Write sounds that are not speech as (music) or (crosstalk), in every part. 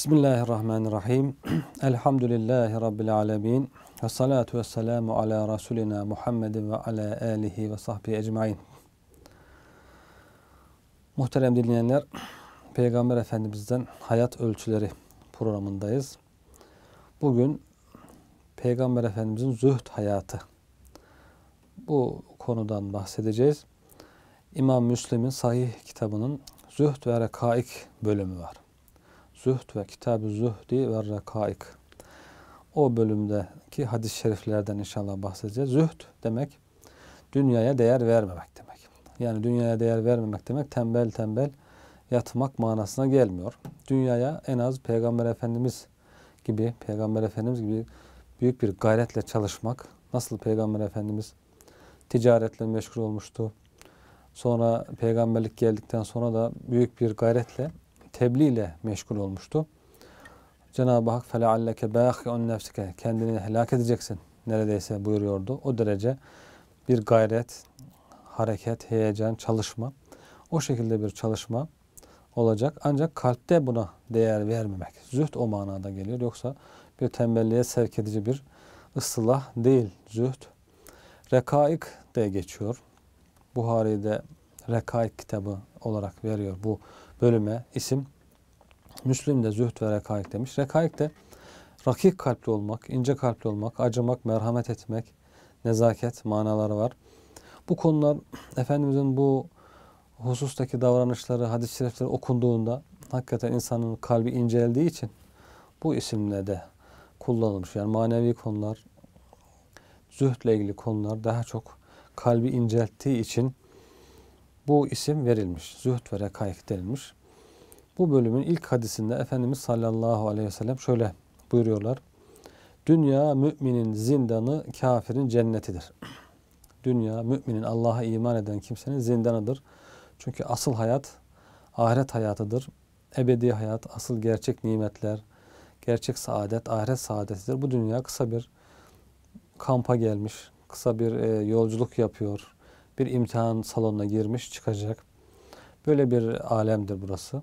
Bismillahirrahmanirrahim. (clears throat) Elhamdülillahi Rabbil alemin. Ve salatu ve selamu ala Resulina Muhammedin ve ala alihi ve sahbihi ecmain. Muhterem dinleyenler, Peygamber Efendimiz'den Hayat Ölçüleri programındayız. Bugün Peygamber Efendimiz'in zühd hayatı. Bu konudan bahsedeceğiz. İmam Müslim'in sahih kitabının zühd ve rekaik bölümü var. Zühd ve Kitab-ı Zühdi ve Rekaik. O bölümdeki hadis-i şeriflerden inşallah bahsedeceğiz. Zühd demek dünyaya değer vermemek demek. Yani dünyaya değer vermemek demek tembel tembel yatmak manasına gelmiyor. Dünyaya en az Peygamber Efendimiz gibi, Peygamber Efendimiz gibi büyük bir gayretle çalışmak. Nasıl Peygamber Efendimiz ticaretle meşgul olmuştu. Sonra peygamberlik geldikten sonra da büyük bir gayretle tebliğ ile meşgul olmuştu. Cenab-ı Hak فَلَعَلَّكَ بَاخِعُنْ nefsike Kendini helak edeceksin neredeyse buyuruyordu. O derece bir gayret, hareket, heyecan, çalışma. O şekilde bir çalışma olacak. Ancak kalpte buna değer vermemek. Züht o manada geliyor. Yoksa bir tembelliğe sevk edici bir ıslah değil züht. Rekaik de geçiyor. Buhari'de Rekaik kitabı olarak veriyor bu bölüme isim. Müslim de zühd ve rekaik demiş. Rekaik de rakik kalpli olmak, ince kalpli olmak, acımak, merhamet etmek, nezaket manaları var. Bu konular Efendimizin bu husustaki davranışları, hadis-i şerifleri okunduğunda hakikaten insanın kalbi inceldiği için bu isimle de kullanılmış. Yani manevi konular, zühdle ilgili konular daha çok kalbi incelttiği için bu isim verilmiş. Zühd ve rekaik denilmiş. Bu bölümün ilk hadisinde Efendimiz sallallahu aleyhi ve sellem şöyle buyuruyorlar. Dünya müminin zindanı kafirin cennetidir. Dünya müminin Allah'a iman eden kimsenin zindanıdır. Çünkü asıl hayat ahiret hayatıdır. Ebedi hayat, asıl gerçek nimetler, gerçek saadet, ahiret saadetidir. Bu dünya kısa bir kampa gelmiş, kısa bir e, yolculuk yapıyor, bir imtihan salonuna girmiş çıkacak. Böyle bir alemdir burası.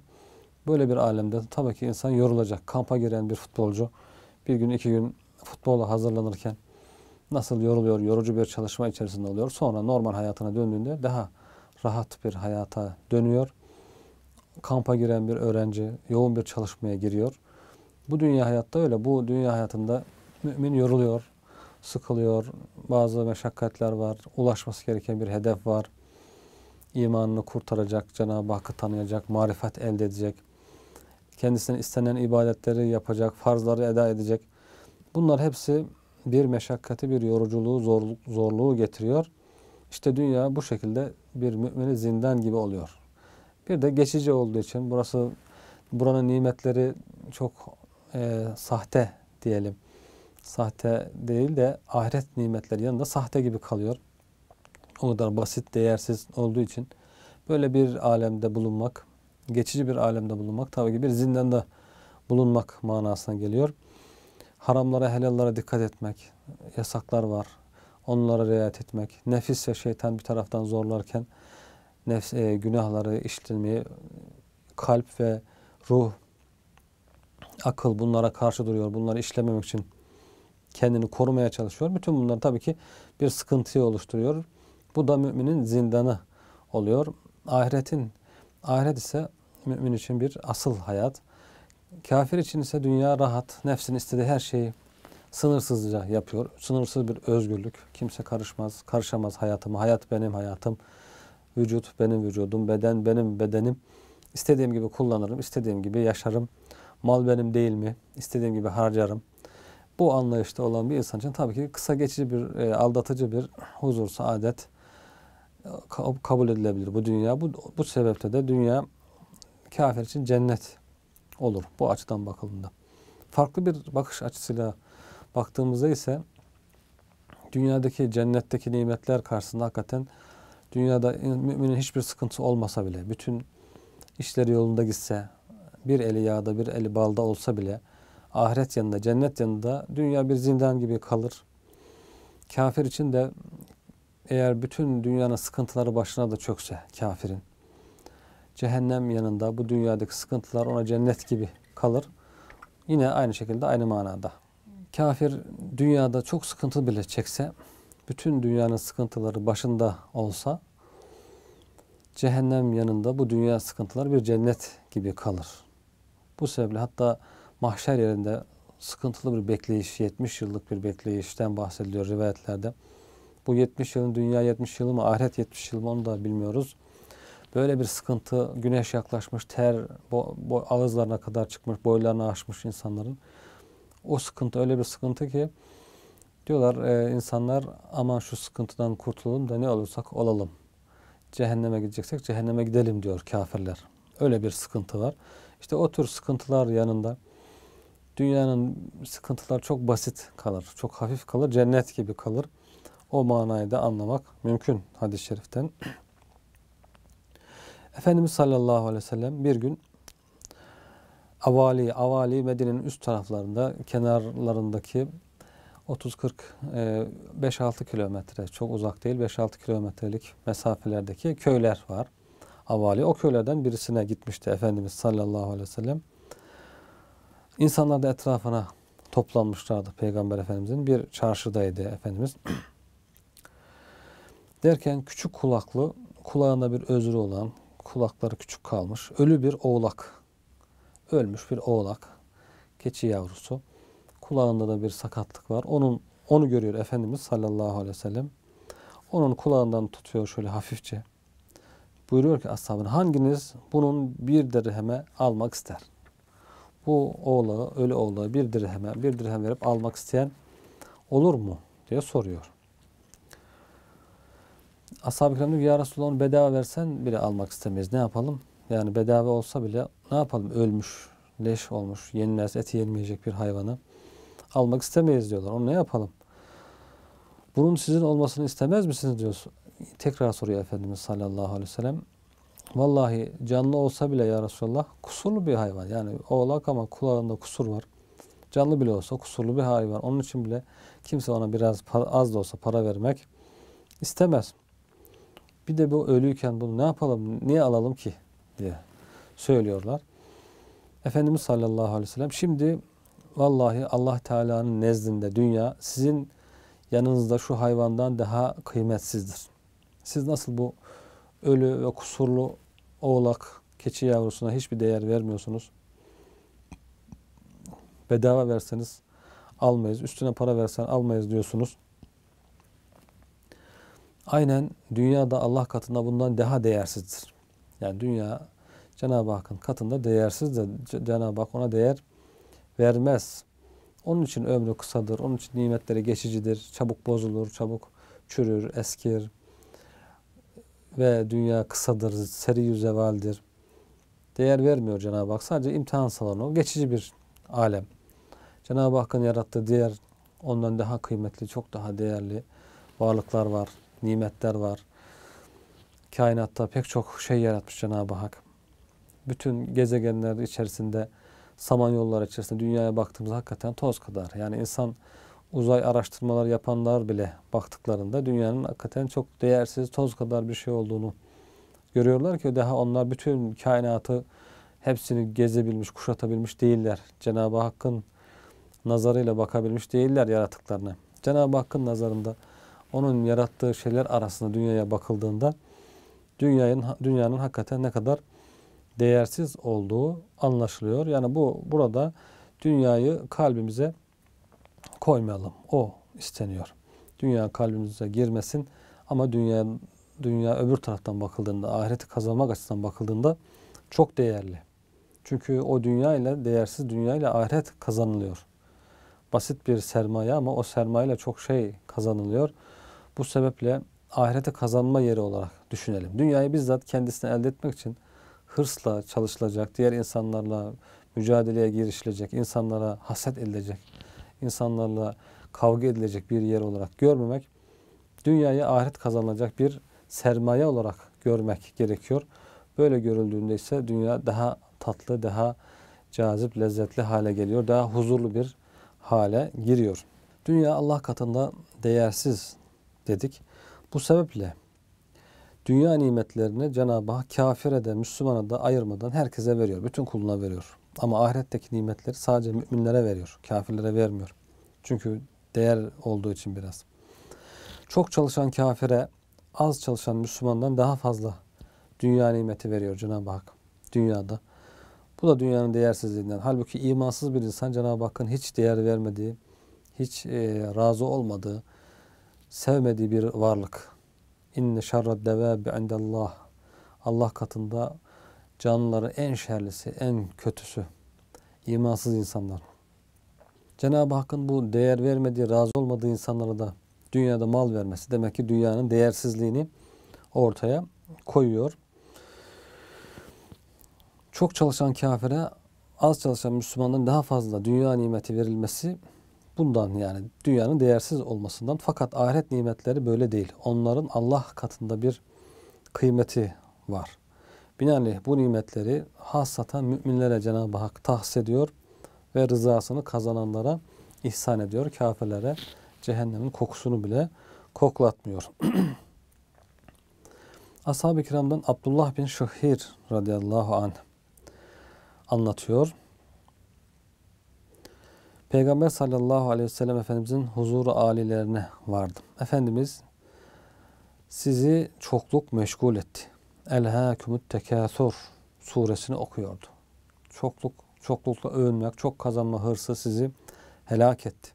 Böyle bir alemde tabii ki insan yorulacak. Kampa giren bir futbolcu bir gün iki gün futbola hazırlanırken nasıl yoruluyor, yorucu bir çalışma içerisinde oluyor. Sonra normal hayatına döndüğünde daha rahat bir hayata dönüyor. Kampa giren bir öğrenci yoğun bir çalışmaya giriyor. Bu dünya hayatta öyle. Bu dünya hayatında mümin yoruluyor, sıkılıyor. Bazı meşakkatler var. Ulaşması gereken bir hedef var. İmanını kurtaracak, Cenab-ı Hakk'ı tanıyacak, marifet elde edecek. Kendisine istenen ibadetleri yapacak, farzları eda edecek. Bunlar hepsi bir meşakkati, bir yoruculuğu, zorluk, zorluğu getiriyor. İşte dünya bu şekilde bir mümini zindan gibi oluyor. Bir de geçici olduğu için burası buranın nimetleri çok e, sahte diyelim sahte değil de ahiret nimetleri yanında sahte gibi kalıyor. O kadar basit, değersiz olduğu için böyle bir alemde bulunmak, geçici bir alemde bulunmak tabii ki bir zindanda bulunmak manasına geliyor. Haramlara, helallara dikkat etmek, yasaklar var. Onlara riayet etmek, nefis ve şeytan bir taraftan zorlarken nefs, e, günahları işlemeyi, kalp ve ruh, akıl bunlara karşı duruyor. Bunları işlememek için kendini korumaya çalışıyor. Bütün bunlar tabii ki bir sıkıntıyı oluşturuyor. Bu da müminin zindanı oluyor. Ahiretin ahiret ise mümin için bir asıl hayat. Kafir için ise dünya rahat, nefsin istediği her şeyi sınırsızca yapıyor. Sınırsız bir özgürlük. Kimse karışmaz, karışamaz hayatıma. Hayat benim hayatım. Vücut benim vücudum, beden benim bedenim. İstediğim gibi kullanırım, istediğim gibi yaşarım. Mal benim değil mi? İstediğim gibi harcarım bu anlayışta olan bir insan için tabii ki kısa geçici bir, e, aldatıcı bir huzur, saadet e, kabul edilebilir bu dünya. Bu, bu sebeple de dünya kafir için cennet olur bu açıdan bakıldığında. Farklı bir bakış açısıyla baktığımızda ise dünyadaki cennetteki nimetler karşısında hakikaten dünyada e, müminin hiçbir sıkıntısı olmasa bile, bütün işleri yolunda gitse, bir eli yağda bir eli balda olsa bile ahiret yanında, cennet yanında dünya bir zindan gibi kalır. Kafir için de eğer bütün dünyanın sıkıntıları başına da çökse kafirin, cehennem yanında bu dünyadaki sıkıntılar ona cennet gibi kalır. Yine aynı şekilde aynı manada. Kafir dünyada çok sıkıntı bile çekse, bütün dünyanın sıkıntıları başında olsa, cehennem yanında bu dünya sıkıntılar bir cennet gibi kalır. Bu sebeple hatta mahşer yerinde sıkıntılı bir bekleyiş, 70 yıllık bir bekleyişten bahsediliyor rivayetlerde. Bu 70 yılın dünya 70 yılı mı, ahiret 70 yılı mı onu da bilmiyoruz. Böyle bir sıkıntı, güneş yaklaşmış, ter bo, bo, ağızlarına kadar çıkmış, boylarını aşmış insanların. O sıkıntı öyle bir sıkıntı ki diyorlar e, insanlar aman şu sıkıntıdan kurtulalım da ne olursak olalım. Cehenneme gideceksek cehenneme gidelim diyor kafirler. Öyle bir sıkıntı var. İşte o tür sıkıntılar yanında dünyanın sıkıntılar çok basit kalır, çok hafif kalır, cennet gibi kalır. O manayı da anlamak mümkün hadis-i şeriften. Efendimiz sallallahu aleyhi ve sellem bir gün Avali, Avali Medine'nin üst taraflarında, kenarlarındaki 30-40, 5-6 e, kilometre, çok uzak değil, 5-6 kilometrelik mesafelerdeki köyler var. Avali, o köylerden birisine gitmişti Efendimiz sallallahu aleyhi ve sellem. İnsanlar da etrafına toplanmışlardı Peygamber Efendimizin. Bir çarşıdaydı Efendimiz. (clears throat) Derken küçük kulaklı, kulağında bir özrü olan, kulakları küçük kalmış, ölü bir oğlak, ölmüş bir oğlak, keçi yavrusu. Kulağında da bir sakatlık var. Onun onu görüyor Efendimiz sallallahu aleyhi ve sellem. Onun kulağından tutuyor şöyle hafifçe. Buyuruyor ki ashabın hanginiz bunun bir dirheme almak ister? bu oğlağı, ölü oğlağı bir dirheme, bir dirhem verip almak isteyen olur mu? diye soruyor. Ashab-ı kiram diyor ki ya Resulallah onu bedava versen bile almak istemeyiz. Ne yapalım? Yani bedava olsa bile ne yapalım? Ölmüş, leş olmuş, yenilmez, eti yenmeyecek bir hayvanı almak istemeyiz diyorlar. Onu ne yapalım? Bunun sizin olmasını istemez misiniz diyor. Tekrar soruyor Efendimiz sallallahu aleyhi ve sellem. Vallahi canlı olsa bile ya Resulallah kusurlu bir hayvan. Yani oğlak ama kulağında kusur var. Canlı bile olsa kusurlu bir hayvan. Onun için bile kimse ona biraz az da olsa para vermek istemez. Bir de bu ölüyken bunu ne yapalım, niye alalım ki diye söylüyorlar. Efendimiz sallallahu aleyhi ve sellem şimdi vallahi Allah Teala'nın nezdinde dünya sizin yanınızda şu hayvandan daha kıymetsizdir. Siz nasıl bu ölü ve kusurlu oğlak, keçi yavrusuna hiçbir değer vermiyorsunuz. Bedava verseniz almayız, üstüne para versen almayız diyorsunuz. Aynen dünyada Allah katında bundan daha değersizdir. Yani dünya Cenab-ı Hakk'ın katında değersiz de Cenab-ı Hak ona değer vermez. Onun için ömrü kısadır, onun için nimetleri geçicidir, çabuk bozulur, çabuk çürür, eskir ve dünya kısadır, seri yüzevaldir. Değer vermiyor Cenab-ı Hak. Sadece imtihan salonu, geçici bir alem. Cenab-ı Hakk'ın yarattığı diğer ondan daha kıymetli, çok daha değerli varlıklar var, nimetler var. Kainatta pek çok şey yaratmış Cenab-ı Hak. Bütün gezegenler içerisinde, samanyollar içerisinde dünyaya baktığımızda hakikaten toz kadar. Yani insan uzay araştırmalar yapanlar bile baktıklarında dünyanın hakikaten çok değersiz toz kadar bir şey olduğunu görüyorlar ki daha onlar bütün kainatı hepsini gezebilmiş, kuşatabilmiş değiller. Cenab-ı Hakk'ın nazarıyla bakabilmiş değiller yaratıklarına. Cenab-ı Hakk'ın nazarında onun yarattığı şeyler arasında dünyaya bakıldığında dünyanın dünyanın hakikaten ne kadar değersiz olduğu anlaşılıyor. Yani bu burada dünyayı kalbimize koymayalım. O isteniyor. Dünya kalbimize girmesin ama dünya dünya öbür taraftan bakıldığında, ahireti kazanmak açısından bakıldığında çok değerli. Çünkü o dünya ile değersiz dünya ile ahiret kazanılıyor. Basit bir sermaye ama o sermaye ile çok şey kazanılıyor. Bu sebeple ahirete kazanma yeri olarak düşünelim. Dünyayı bizzat kendisine elde etmek için hırsla çalışılacak, diğer insanlarla mücadeleye girişilecek, insanlara haset edilecek insanlarla kavga edilecek bir yer olarak görmemek, dünyayı ahiret kazanılacak bir sermaye olarak görmek gerekiyor. Böyle görüldüğünde ise dünya daha tatlı, daha cazip, lezzetli hale geliyor. Daha huzurlu bir hale giriyor. Dünya Allah katında değersiz dedik. Bu sebeple dünya nimetlerini Cenab-ı Hak kafire de Müslümana da ayırmadan herkese veriyor. Bütün kuluna veriyor. Ama ahiretteki nimetleri sadece müminlere veriyor. Kafirlere vermiyor. Çünkü değer olduğu için biraz. Çok çalışan kafire az çalışan Müslümandan daha fazla dünya nimeti veriyor Cenab-ı Hak. Dünyada. Bu da dünyanın değersizliğinden. Halbuki imansız bir insan Cenab-ı Hakk'ın hiç değer vermediği, hiç e, razı olmadığı, sevmediği bir varlık. İnne şerred devabi indallah. Allah katında canlıları en şerlisi, en kötüsü, imansız insanlar. Cenab-ı Hakk'ın bu değer vermediği, razı olmadığı insanlara da dünyada mal vermesi demek ki dünyanın değersizliğini ortaya koyuyor. Çok çalışan kafire az çalışan Müslümanların daha fazla dünya nimeti verilmesi bundan yani dünyanın değersiz olmasından. Fakat ahiret nimetleri böyle değil. Onların Allah katında bir kıymeti var. Binaenaleyh bu nimetleri hassaten müminlere Cenab-ı Hak tahsis ediyor ve rızasını kazananlara ihsan ediyor. Kafirlere cehennemin kokusunu bile koklatmıyor. (clears throat) Ashab-ı kiramdan Abdullah bin Şuhir radıyallahu anh anlatıyor. Peygamber sallallahu aleyhi ve sellem Efendimizin huzuru alilerine vardım. Efendimiz sizi çokluk meşgul etti. Elhâkümüt tekâsur suresini okuyordu. Çokluk, çoklukla övünmek, çok kazanma hırsı sizi helak etti.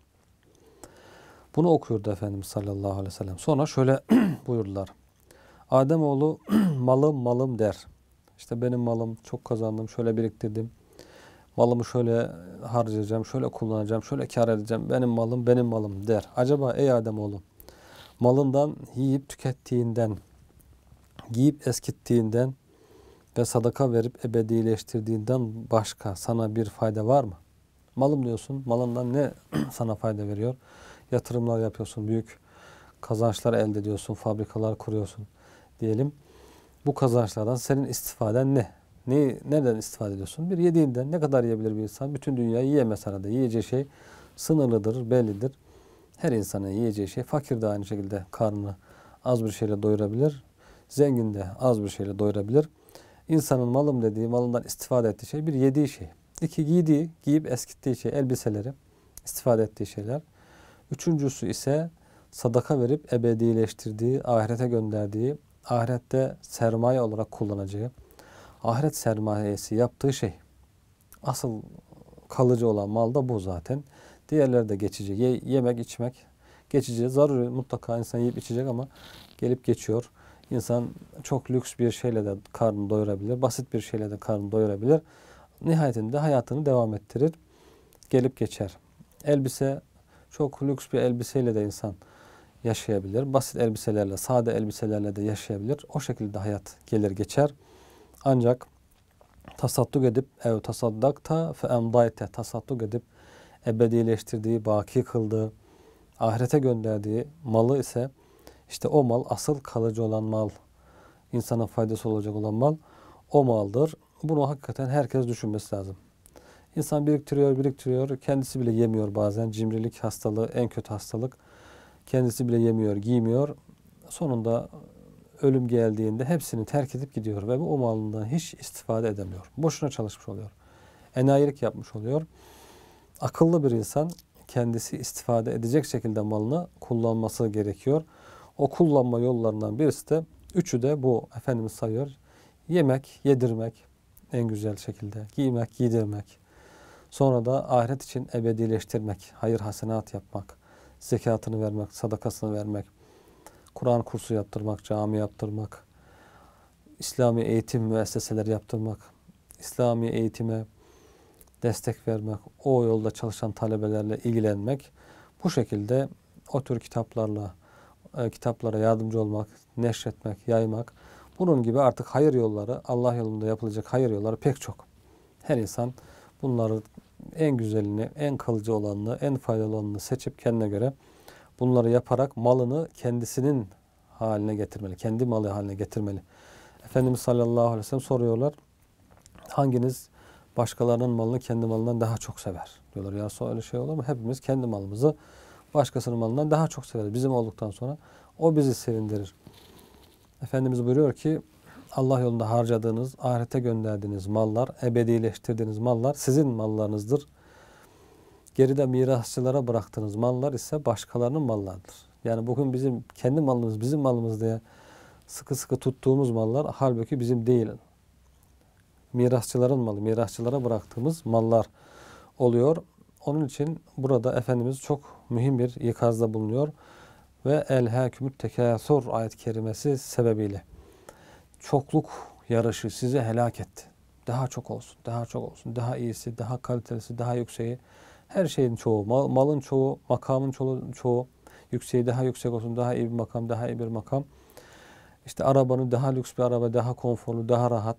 Bunu okuyordu Efendimiz sallallahu aleyhi ve sellem. Sonra şöyle (clears throat) buyurdular. Ademoğlu (clears throat) malım malım der. İşte benim malım çok kazandım, şöyle biriktirdim. Malımı şöyle harcayacağım, şöyle kullanacağım, şöyle kar edeceğim. Benim malım, benim malım der. Acaba ey Ademoğlu malından yiyip tükettiğinden giyip eskittiğinden ve sadaka verip ebedileştirdiğinden başka sana bir fayda var mı? Malım diyorsun, malından ne (clears throat) sana fayda veriyor? Yatırımlar yapıyorsun, büyük kazançlar elde ediyorsun, fabrikalar kuruyorsun diyelim. Bu kazançlardan senin istifaden ne? Ne, nereden istifade ediyorsun? Bir yediğinden ne kadar yiyebilir bir insan? Bütün dünya yiyemez herhalde. Yiyeceği şey sınırlıdır, bellidir. Her insanın yiyeceği şey fakir de aynı şekilde karnını az bir şeyle doyurabilir. Zengin de az bir şeyle doyurabilir. İnsanın malım dediği, malından istifade ettiği şey bir yediği şey. İki giydiği, giyip eskittiği şey, elbiseleri, istifade ettiği şeyler. Üçüncüsü ise sadaka verip ebedileştirdiği, ahirete gönderdiği, ahirette sermaye olarak kullanacağı, ahiret sermayesi yaptığı şey. Asıl kalıcı olan mal da bu zaten. Diğerleri de geçici. Ye, yemek, içmek geçici. Zaruri mutlaka insan yiyip içecek ama gelip geçiyor. İnsan çok lüks bir şeyle de karnını doyurabilir, basit bir şeyle de karnını doyurabilir. Nihayetinde hayatını devam ettirir, gelip geçer. Elbise, çok lüks bir elbiseyle de insan yaşayabilir. Basit elbiselerle, sade elbiselerle de yaşayabilir. O şekilde hayat gelir geçer. Ancak tasadduk edip, ev tasaddakta fe emdayte, tasadduk edip ebedileştirdiği, baki kıldığı, ahirete gönderdiği malı ise işte o mal asıl kalıcı olan mal, insana faydası olacak olan mal o maldır. Bunu hakikaten herkes düşünmesi lazım. İnsan biriktiriyor, biriktiriyor. Kendisi bile yemiyor bazen. Cimrilik hastalığı, en kötü hastalık. Kendisi bile yemiyor, giymiyor. Sonunda ölüm geldiğinde hepsini terk edip gidiyor ve bu o malından hiç istifade edemiyor. Boşuna çalışmış oluyor. Enayilik yapmış oluyor. Akıllı bir insan kendisi istifade edecek şekilde malını kullanması gerekiyor o kullanma yollarından birisi de üçü de bu Efendimiz sayıyor. Yemek, yedirmek en güzel şekilde. Giymek, giydirmek. Sonra da ahiret için ebedileştirmek. Hayır hasenat yapmak. Zekatını vermek, sadakasını vermek. Kur'an kursu yaptırmak, cami yaptırmak. İslami eğitim müesseseleri yaptırmak. İslami eğitime destek vermek. O yolda çalışan talebelerle ilgilenmek. Bu şekilde o tür kitaplarla e, kitaplara yardımcı olmak, neşretmek, yaymak. Bunun gibi artık hayır yolları, Allah yolunda yapılacak hayır yolları pek çok. Her insan bunları en güzelini, en kalıcı olanını, en faydalı olanını seçip kendine göre bunları yaparak malını kendisinin haline getirmeli. Kendi malı haline getirmeli. Efendimiz sallallahu aleyhi ve sellem soruyorlar. Hanginiz başkalarının malını kendi malından daha çok sever? Diyorlar ya öyle şey olur mu? Hepimiz kendi malımızı başkasının malından daha çok sever. bizim olduktan sonra. O bizi sevindirir. Efendimiz buyuruyor ki Allah yolunda harcadığınız, ahirete gönderdiğiniz mallar, ebedileştirdiğiniz mallar sizin mallarınızdır. Geride mirasçılara bıraktığınız mallar ise başkalarının mallarıdır. Yani bugün bizim kendi malımız, bizim malımız diye sıkı sıkı tuttuğumuz mallar halbuki bizim değil. Mirasçıların malı, mirasçılara bıraktığımız mallar oluyor. Onun için burada Efendimiz çok mühim bir ikazda bulunuyor. Ve el hakümüt tekasur ayet-i kerimesi sebebiyle çokluk yarışı sizi helak etti. Daha çok olsun, daha çok olsun, daha iyisi, daha kalitesi, daha yükseği. Her şeyin çoğu, mal, malın çoğu, makamın çoğu, çoğu, yükseği daha yüksek olsun, daha iyi bir makam, daha iyi bir makam. İşte arabanın daha lüks bir araba, daha konforlu, daha rahat,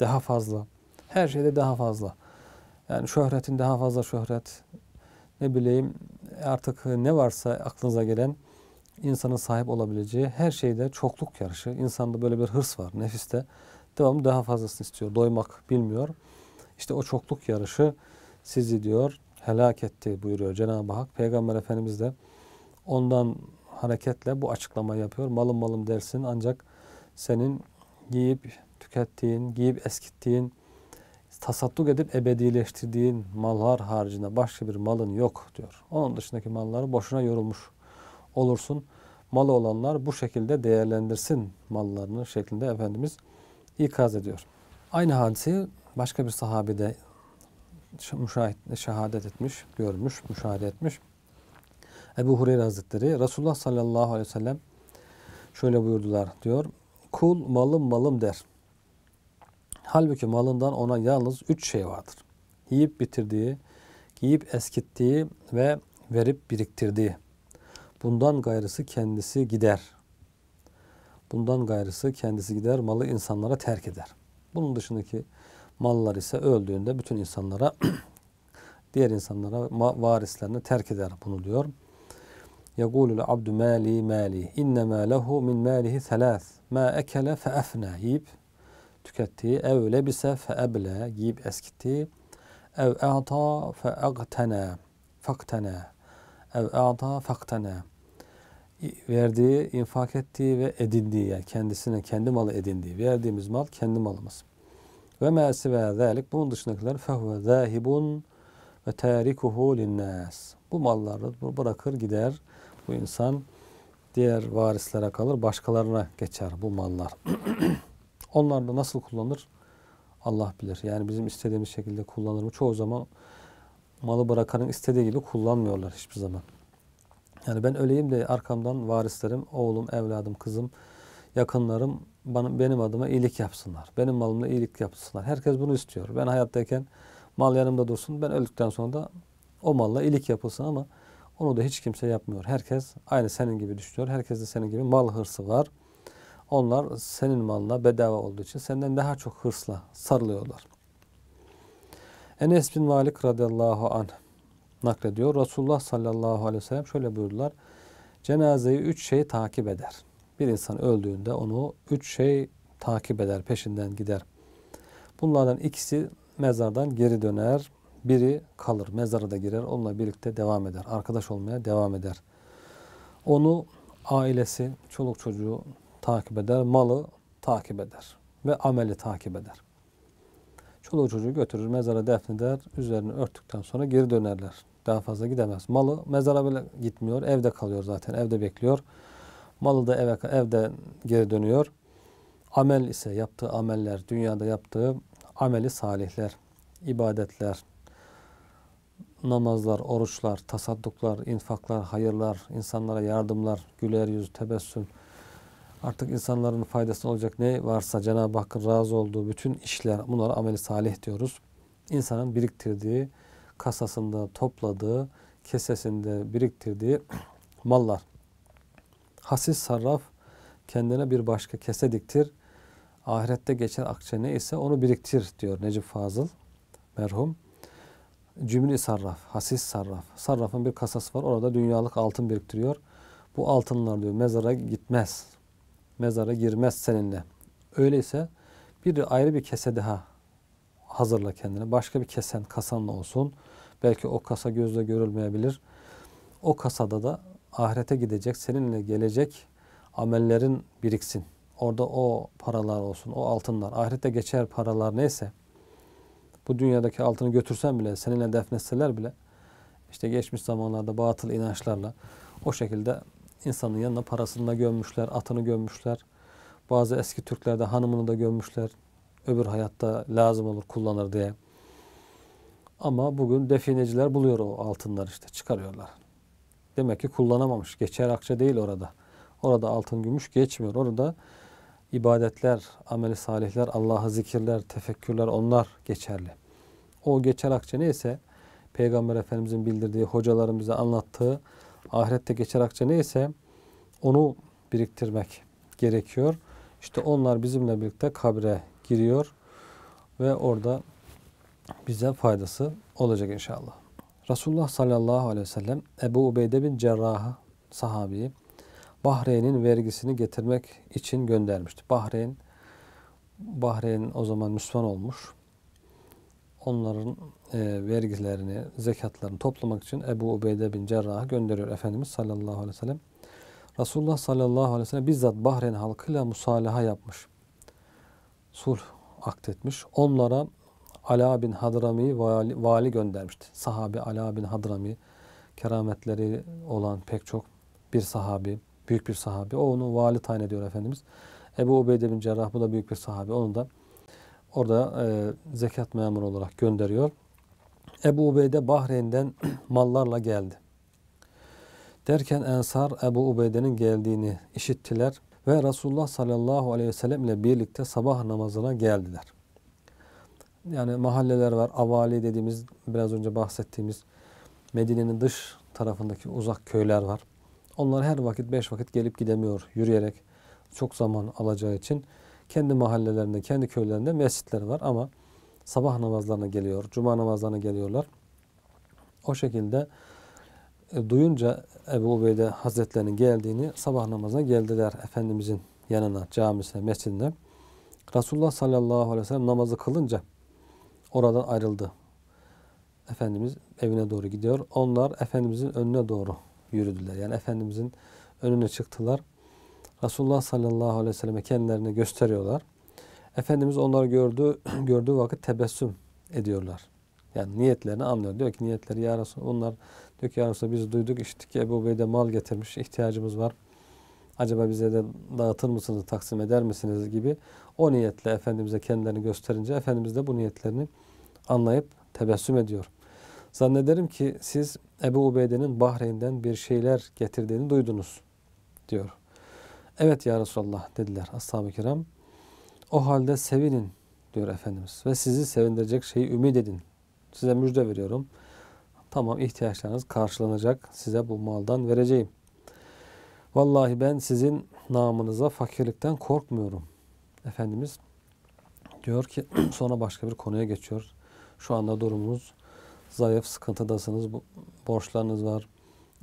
daha fazla. Her şeyde daha fazla. Yani şöhretin daha fazla şöhret, ne bileyim artık ne varsa aklınıza gelen insanın sahip olabileceği her şeyde çokluk yarışı. İnsanda böyle bir hırs var nefiste. Devamlı daha fazlasını istiyor. Doymak bilmiyor. İşte o çokluk yarışı sizi diyor helak etti buyuruyor Cenab-ı Hak. Peygamber Efendimiz de ondan hareketle bu açıklamayı yapıyor. Malım malım dersin ancak senin giyip tükettiğin, giyip eskittiğin tasadduk edip ebedileştirdiğin mallar haricinde başka bir malın yok diyor. Onun dışındaki malları boşuna yorulmuş olursun. Malı olanlar bu şekilde değerlendirsin mallarını şeklinde Efendimiz ikaz ediyor. Aynı hadisi başka bir sahabede müşahit, şehadet etmiş, görmüş, müşahede etmiş. Ebu Hureyre Hazretleri Resulullah sallallahu aleyhi ve sellem şöyle buyurdular diyor. Kul malım malım der. Halbuki malından ona yalnız üç şey vardır. Yiyip bitirdiği, giyip eskittiği ve verip biriktirdiği. Bundan gayrısı kendisi gider. Bundan gayrısı kendisi gider, malı insanlara terk eder. Bunun dışındaki mallar ise öldüğünde bütün insanlara, (clears throat) diğer insanlara, varislerine terk eder bunu diyor. يَقُولُ الْعَبْدُ مَالِي مَالِي اِنَّمَا لَهُ مِنْ مَالِهِ ثَلَاث مَا اَكَلَ فَأَفْنَى Yiyip tükettiği ev lebise fe eble giyip eskitti ev a'ta fe agtene faktene ev a'ta faktene verdiği, infak ettiği ve edindiği yani kendisine kendi malı edindiği verdiğimiz mal kendi malımız. Ve ma siva zalik bunun dışındakiler fehve zahibun ve tarikuhu linnas. Bu malları bırakır gider bu insan diğer varislere kalır başkalarına geçer bu mallar. (clears throat) Onlar da nasıl kullanır Allah bilir. Yani bizim istediğimiz şekilde kullanır mı? Çoğu zaman malı bırakanın istediği gibi kullanmıyorlar hiçbir zaman. Yani ben öleyim de arkamdan varislerim, oğlum, evladım, kızım, yakınlarım bana, benim adıma iyilik yapsınlar. Benim malımla iyilik yapsınlar. Herkes bunu istiyor. Ben hayattayken mal yanımda dursun. Ben öldükten sonra da o malla iyilik yapılsın ama onu da hiç kimse yapmıyor. Herkes aynı senin gibi düşünüyor. Herkes de senin gibi mal hırsı var. Onlar senin malına bedava olduğu için senden daha çok hırsla sarılıyorlar. Enes bin Malik radıyallahu an naklediyor. Resulullah sallallahu aleyhi ve sellem şöyle buyurdular. Cenazeyi üç şey takip eder. Bir insan öldüğünde onu üç şey takip eder, peşinden gider. Bunlardan ikisi mezardan geri döner. Biri kalır, mezara da girer, onunla birlikte devam eder. Arkadaş olmaya devam eder. Onu ailesi, çoluk çocuğu, takip eder, malı takip eder ve ameli takip eder. Çoluğu çocuğu götürür, mezara defneder, üzerini örttükten sonra geri dönerler. Daha fazla gidemez. Malı mezara bile gitmiyor, evde kalıyor zaten, evde bekliyor. Malı da eve, evde geri dönüyor. Amel ise yaptığı ameller, dünyada yaptığı ameli salihler, ibadetler, namazlar, oruçlar, tasadduklar, infaklar, hayırlar, insanlara yardımlar, güler yüz, tebessüm, Artık insanların faydası olacak ne varsa Cenab-ı Hakk'ın razı olduğu bütün işler bunlara ameli salih diyoruz. İnsanın biriktirdiği, kasasında topladığı, kesesinde biriktirdiği (clears throat) mallar. Hasis sarraf kendine bir başka kese diktir. Ahirette geçer akçe ne ise onu biriktir diyor Necip Fazıl merhum. Cümli sarraf, hasis sarraf. Sarrafın bir kasası var orada dünyalık altın biriktiriyor. Bu altınlar diyor mezara gitmez mezara girmez seninle. Öyleyse bir ayrı bir kese daha hazırla kendine. Başka bir kesen kasanla olsun. Belki o kasa gözle görülmeyebilir. O kasada da ahirete gidecek, seninle gelecek amellerin biriksin. Orada o paralar olsun, o altınlar, ahirette geçer paralar neyse bu dünyadaki altını götürsen bile, seninle defnetseler bile işte geçmiş zamanlarda batıl inançlarla o şekilde insanın yanına parasını da gömmüşler, atını gömmüşler. Bazı eski Türklerde hanımını da gömmüşler. Öbür hayatta lazım olur, kullanır diye. Ama bugün defineciler buluyor o altınları işte çıkarıyorlar. Demek ki kullanamamış. Geçer akçe değil orada. Orada altın gümüş geçmiyor. Orada ibadetler, ameli salihler, Allah'ı zikirler, tefekkürler onlar geçerli. O geçer akçe neyse Peygamber Efendimizin bildirdiği, hocaların bize anlattığı ahirette geçer akça neyse onu biriktirmek gerekiyor. İşte onlar bizimle birlikte kabre giriyor ve orada bize faydası olacak inşallah. Resulullah sallallahu aleyhi ve sellem Ebu Ubeyde bin Cerrah sahabeyi Bahreyn'in vergisini getirmek için göndermişti. Bahreyn Bahreyn o zaman Müslüman olmuş onların e, vergilerini, zekatlarını toplamak için Ebu Ubeyde bin Cerrah'ı gönderiyor Efendimiz sallallahu aleyhi ve sellem. Resulullah sallallahu aleyhi ve sellem bizzat Bahreyn halkıyla musalaha yapmış. Sulh aktetmiş. Onlara Ala bin Hadrami vali, vali göndermişti. Sahabi Ala bin Hadrami kerametleri olan pek çok bir sahabi, büyük bir sahabi. O onu vali tayin ediyor Efendimiz. Ebu Ubeyde bin Cerrah bu da büyük bir sahabi. Onu da orada e, zekat memuru olarak gönderiyor. Ebu Ubeyde Bahreyn'den (clears throat) mallarla geldi. Derken Ensar Ebu Ubeyde'nin geldiğini işittiler ve Resulullah sallallahu aleyhi ve sellem ile birlikte sabah namazına geldiler. Yani mahalleler var. Avali dediğimiz biraz önce bahsettiğimiz Medine'nin dış tarafındaki uzak köyler var. Onlar her vakit beş vakit gelip gidemiyor yürüyerek çok zaman alacağı için. Kendi mahallelerinde, kendi köylerinde mescitleri var ama sabah namazlarına geliyor, cuma namazlarına geliyorlar. O şekilde e, duyunca Ebu Ubeyde Hazretlerinin geldiğini sabah namazına geldiler Efendimizin yanına, camisine, mescidine. Resulullah sallallahu aleyhi ve sellem namazı kılınca oradan ayrıldı. Efendimiz evine doğru gidiyor. Onlar Efendimizin önüne doğru yürüdüler. Yani Efendimizin önüne çıktılar. Resulullah sallallahu aleyhi ve selleme kendilerini gösteriyorlar. Efendimiz onları gördü, (clears throat) gördüğü vakit tebessüm ediyorlar. Yani niyetlerini anlıyor. Diyor ki niyetleri ya Resul, onlar diyor ki ya Resul, biz duyduk işittik ki Ebu Bey'de mal getirmiş, ihtiyacımız var. Acaba bize de dağıtır mısınız, taksim eder misiniz gibi o niyetle Efendimiz'e kendilerini gösterince Efendimiz de bu niyetlerini anlayıp tebessüm ediyor. Zannederim ki siz Ebu Ubeyde'nin Bahreyn'den bir şeyler getirdiğini duydunuz diyor. Evet ya Resulallah dediler ashab-ı kiram. O halde sevinin diyor Efendimiz ve sizi sevindirecek şeyi ümit edin. Size müjde veriyorum. Tamam ihtiyaçlarınız karşılanacak. Size bu maldan vereceğim. Vallahi ben sizin namınıza fakirlikten korkmuyorum. Efendimiz diyor ki (clears throat) sonra başka bir konuya geçiyor. Şu anda durumunuz zayıf, sıkıntıdasınız, borçlarınız var,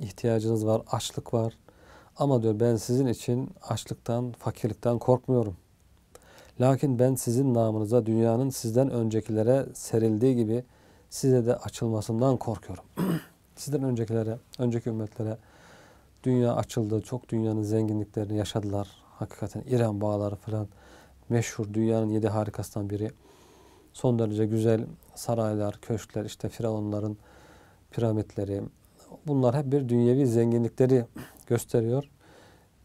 ihtiyacınız var, açlık var. Ama diyor ben sizin için açlıktan, fakirlikten korkmuyorum. Lakin ben sizin namınıza dünyanın sizden öncekilere serildiği gibi size de açılmasından korkuyorum. (clears throat) sizden öncekilere, önceki ümmetlere dünya açıldı. Çok dünyanın zenginliklerini yaşadılar. Hakikaten İran bağları falan meşhur dünyanın yedi harikasından biri. Son derece güzel saraylar, köşkler, işte firavunların piramitleri. Bunlar hep bir dünyevi zenginlikleri gösteriyor.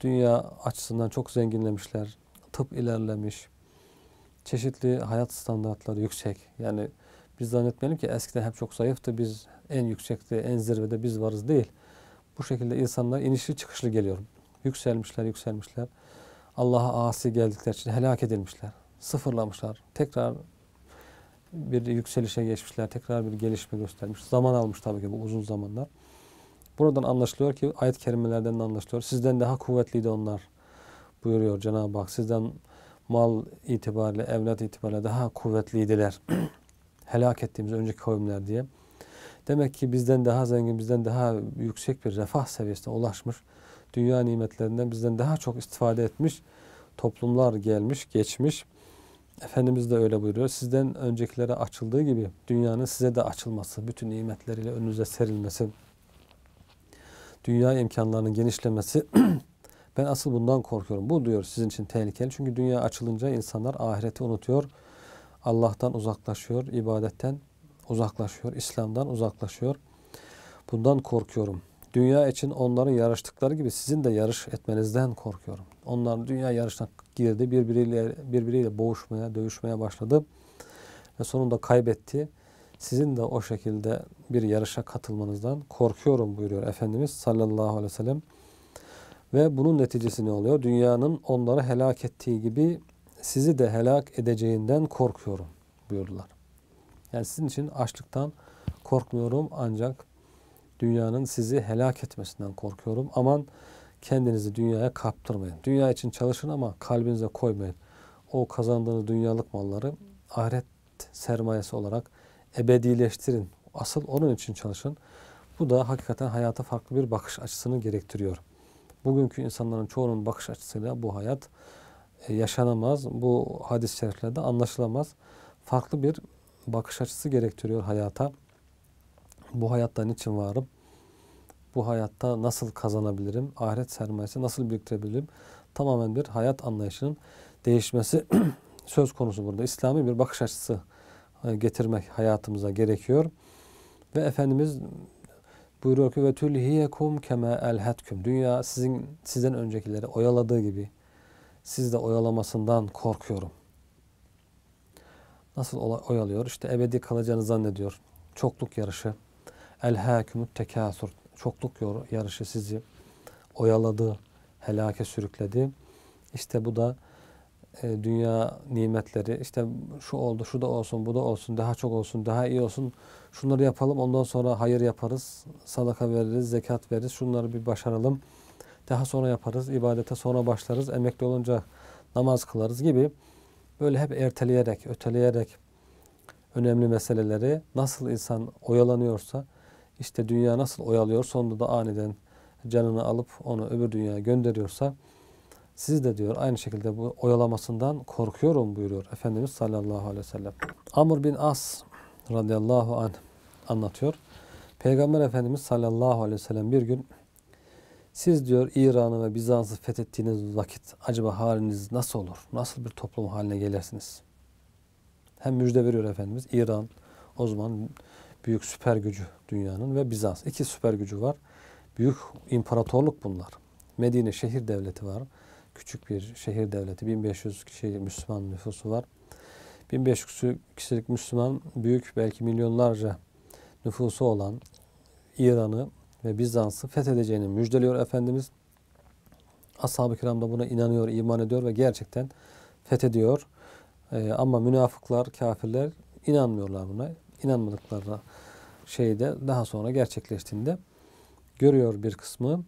Dünya açısından çok zenginlemişler. Tıp ilerlemiş. Çeşitli hayat standartları yüksek. Yani biz zannetmeyelim ki eskiden hep çok zayıftı. Biz en yüksekte, en zirvede biz varız değil. Bu şekilde insanlar inişli çıkışlı geliyor. Yükselmişler, yükselmişler. Allah'a asi geldikleri için helak edilmişler. Sıfırlamışlar. Tekrar bir yükselişe geçmişler. Tekrar bir gelişme göstermiş. Zaman almış tabii ki bu uzun zamanlar. Buradan anlaşılıyor ki ayet-i kerimelerden de anlaşılıyor. Sizden daha kuvvetliydi onlar buyuruyor Cenab-ı Hak. Sizden mal itibariyle, evlat itibariyle daha kuvvetliydiler. (clears throat) Helak ettiğimiz önceki kavimler diye. Demek ki bizden daha zengin, bizden daha yüksek bir refah seviyesine ulaşmış, dünya nimetlerinden bizden daha çok istifade etmiş toplumlar gelmiş, geçmiş. Efendimiz de öyle buyuruyor. Sizden öncekilere açıldığı gibi dünyanın size de açılması, bütün nimetleriyle önünüze serilmesi, dünya imkanlarının genişlemesi (clears throat) ben asıl bundan korkuyorum. Bu diyor sizin için tehlikeli. Çünkü dünya açılınca insanlar ahireti unutuyor. Allah'tan uzaklaşıyor, ibadetten uzaklaşıyor, İslam'dan uzaklaşıyor. Bundan korkuyorum. Dünya için onların yarıştıkları gibi sizin de yarış etmenizden korkuyorum. Onlar dünya yarışına girdi, birbiriyle birbiriyle boğuşmaya, dövüşmeye başladı ve sonunda kaybetti sizin de o şekilde bir yarışa katılmanızdan korkuyorum buyuruyor Efendimiz sallallahu aleyhi ve sellem. Ve bunun neticesi ne oluyor? Dünyanın onları helak ettiği gibi sizi de helak edeceğinden korkuyorum buyurdular. Yani sizin için açlıktan korkmuyorum ancak dünyanın sizi helak etmesinden korkuyorum. Aman kendinizi dünyaya kaptırmayın. Dünya için çalışın ama kalbinize koymayın. O kazandığınız dünyalık malları ahiret sermayesi olarak ebedileştirin. Asıl onun için çalışın. Bu da hakikaten hayata farklı bir bakış açısını gerektiriyor. Bugünkü insanların çoğunun bakış açısıyla bu hayat e, yaşanamaz. Bu hadis-i şeriflerde anlaşılamaz. Farklı bir bakış açısı gerektiriyor hayata. Bu hayatta niçin varım? Bu hayatta nasıl kazanabilirim? Ahiret sermayesi nasıl biriktirebilirim? Tamamen bir hayat anlayışının değişmesi (clears throat) söz konusu burada. İslami bir bakış açısı e, getirmek hayatımıza gerekiyor. Ve Efendimiz buyuruyor ki ve tulhiyekum keme elhetküm. Dünya sizin sizden öncekileri oyaladığı gibi siz de oyalamasından korkuyorum. Nasıl oyalıyor? İşte ebedi kalacağını zannediyor. Çokluk yarışı. Elhakümüt tekasur. Çokluk yarışı sizi oyaladı, helake sürükledi. İşte bu da e, dünya nimetleri işte şu oldu, şu da olsun, bu da olsun, daha çok olsun, daha iyi olsun. Şunları yapalım ondan sonra hayır yaparız, sadaka veririz, zekat veririz. Şunları bir başaralım. Daha sonra yaparız, ibadete sonra başlarız. Emekli olunca namaz kılarız gibi böyle hep erteleyerek, öteleyerek önemli meseleleri nasıl insan oyalanıyorsa işte dünya nasıl oyalıyor sonunda da aniden canını alıp onu öbür dünyaya gönderiyorsa siz de diyor aynı şekilde bu oyalamasından korkuyorum buyuruyor Efendimiz sallallahu aleyhi ve sellem. Amr bin As radıyallahu anh anlatıyor. Peygamber Efendimiz sallallahu aleyhi ve sellem bir gün siz diyor İran'ı ve Bizans'ı fethettiğiniz vakit acaba haliniz nasıl olur? Nasıl bir toplum haline gelirsiniz? Hem müjde veriyor Efendimiz. İran o zaman büyük süper gücü dünyanın ve Bizans. iki süper gücü var. Büyük imparatorluk bunlar. Medine şehir devleti var küçük bir şehir devleti. 1500 kişi Müslüman nüfusu var. 1500 kişilik Müslüman büyük belki milyonlarca nüfusu olan İran'ı ve Bizans'ı fethedeceğini müjdeliyor Efendimiz. Ashab-ı kiram da buna inanıyor, iman ediyor ve gerçekten fethediyor. Ee, ama münafıklar, kafirler inanmıyorlar buna. İnanmadıkları şeyde daha sonra gerçekleştiğinde görüyor bir kısmı.